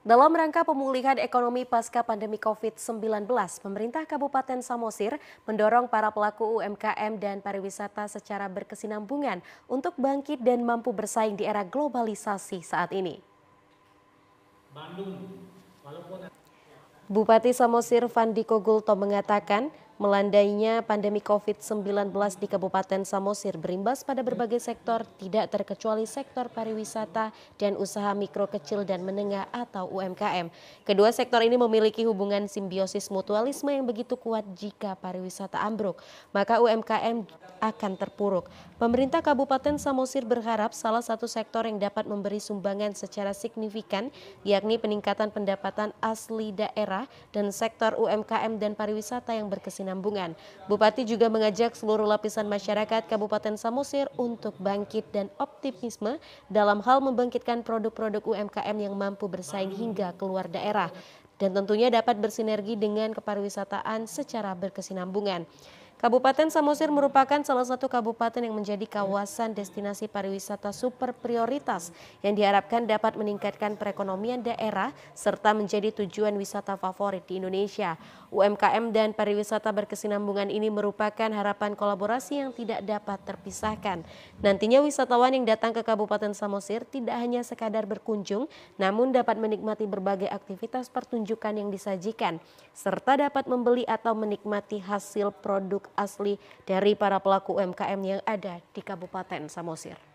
Dalam rangka pemulihan ekonomi pasca pandemi COVID-19, pemerintah Kabupaten Samosir mendorong para pelaku UMKM dan pariwisata secara berkesinambungan untuk bangkit dan mampu bersaing di era globalisasi saat ini. Bandung, walaupun... Bupati Samosir Vandiko Gulto mengatakan, Melandainya pandemi COVID-19 di Kabupaten Samosir berimbas pada berbagai sektor, tidak terkecuali sektor pariwisata dan usaha mikro kecil dan menengah atau UMKM. Kedua sektor ini memiliki hubungan simbiosis mutualisme yang begitu kuat jika pariwisata ambruk, maka UMKM akan terpuruk. Pemerintah Kabupaten Samosir berharap salah satu sektor yang dapat memberi sumbangan secara signifikan, yakni peningkatan pendapatan asli daerah dan sektor UMKM dan pariwisata yang berkesinambungan berkesinambungan. Bupati juga mengajak seluruh lapisan masyarakat Kabupaten Samosir untuk bangkit dan optimisme dalam hal membangkitkan produk-produk UMKM yang mampu bersaing hingga keluar daerah dan tentunya dapat bersinergi dengan kepariwisataan secara berkesinambungan. Kabupaten Samosir merupakan salah satu kabupaten yang menjadi kawasan destinasi pariwisata super prioritas yang diharapkan dapat meningkatkan perekonomian daerah serta menjadi tujuan wisata favorit di Indonesia. UMKM dan pariwisata berkesinambungan ini merupakan harapan kolaborasi yang tidak dapat terpisahkan. Nantinya wisatawan yang datang ke Kabupaten Samosir tidak hanya sekadar berkunjung, namun dapat menikmati berbagai aktivitas pertunjukan yang disajikan, serta dapat membeli atau menikmati hasil produk asli dari para pelaku UMKM yang ada di Kabupaten Samosir.